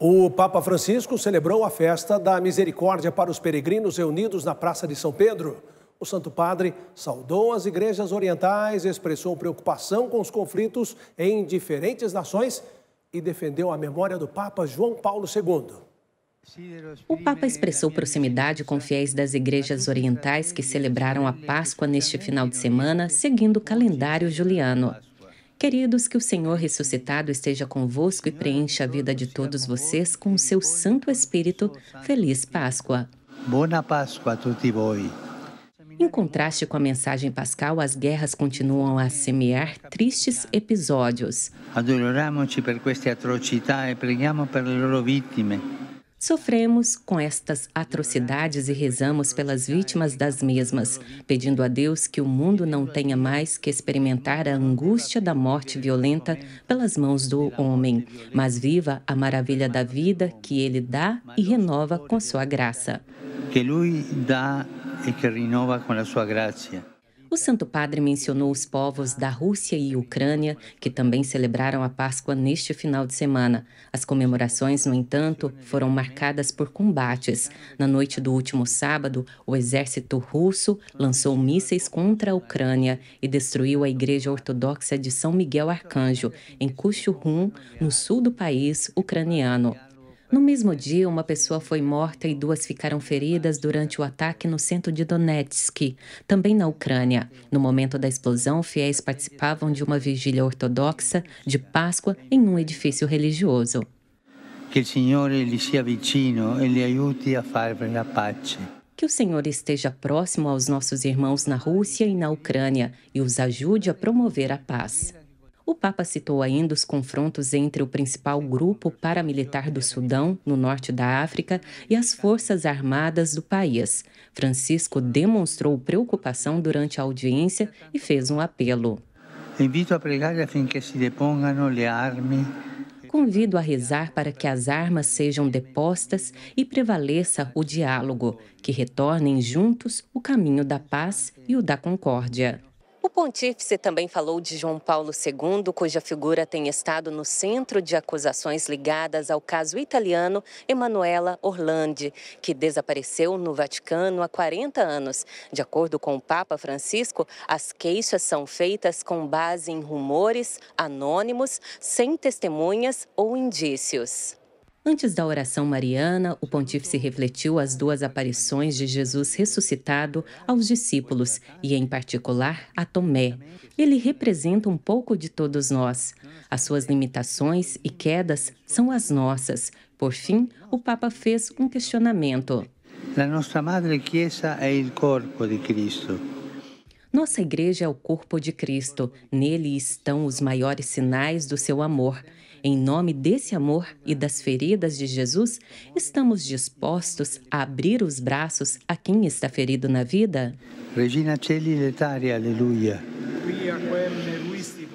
O Papa Francisco celebrou a festa da misericórdia para os peregrinos reunidos na Praça de São Pedro. O Santo Padre saudou as igrejas orientais, expressou preocupação com os conflitos em diferentes nações e defendeu a memória do Papa João Paulo II. O Papa expressou proximidade com fiéis das igrejas orientais que celebraram a Páscoa neste final de semana, seguindo o calendário juliano. Queridos, que o Senhor ressuscitado esteja convosco e preencha a vida de todos vocês com o seu Santo Espírito. Feliz Páscoa. Boa Páscoa a tutti voi. Em contraste com a mensagem pascal, as guerras continuam a semear tristes episódios. Adoramos-nos por queste atrocidades e pregamos pelas le loro vítimas. Sofremos com estas atrocidades e rezamos pelas vítimas das mesmas, pedindo a Deus que o mundo não tenha mais que experimentar a angústia da morte violenta pelas mãos do homem, mas viva a maravilha da vida que ele dá e renova com sua graça. Que lui dá e que renova com a sua graça. O Santo Padre mencionou os povos da Rússia e Ucrânia, que também celebraram a Páscoa neste final de semana. As comemorações, no entanto, foram marcadas por combates. Na noite do último sábado, o exército russo lançou mísseis contra a Ucrânia e destruiu a Igreja Ortodoxa de São Miguel Arcanjo, em Kuchurrum, no sul do país ucraniano. No mesmo dia, uma pessoa foi morta e duas ficaram feridas durante o ataque no centro de Donetsk, também na Ucrânia. No momento da explosão, fiéis participavam de uma vigília ortodoxa de Páscoa em um edifício religioso. Que o Senhor lhe seja vicino e lhe ajude a fazer a paz. Que o Senhor esteja próximo aos nossos irmãos na Rússia e na Ucrânia e os ajude a promover a paz. O Papa citou ainda os confrontos entre o principal grupo paramilitar do Sudão, no norte da África, e as forças armadas do país. Francisco demonstrou preocupação durante a audiência e fez um apelo. Invito a pregar que se depongam le armi Convido a rezar para que as armas sejam depostas e prevaleça o diálogo, que retornem juntos o caminho da paz e o da concórdia. O pontífice também falou de João Paulo II, cuja figura tem estado no centro de acusações ligadas ao caso italiano Emanuela Orlandi, que desapareceu no Vaticano há 40 anos. De acordo com o Papa Francisco, as queixas são feitas com base em rumores anônimos, sem testemunhas ou indícios. Antes da oração mariana, o pontífice refletiu as duas aparições de Jesus ressuscitado aos discípulos e, em particular, a Tomé. Ele representa um pouco de todos nós. As suas limitações e quedas são as nossas. Por fim, o Papa fez um questionamento. A nossa Madre Chiesa é o corpo de Cristo. Nossa igreja é o corpo de Cristo. Nele estão os maiores sinais do seu amor. Em nome desse amor e das feridas de Jesus, estamos dispostos a abrir os braços a quem está ferido na vida? Regina Celi, letária, aleluia.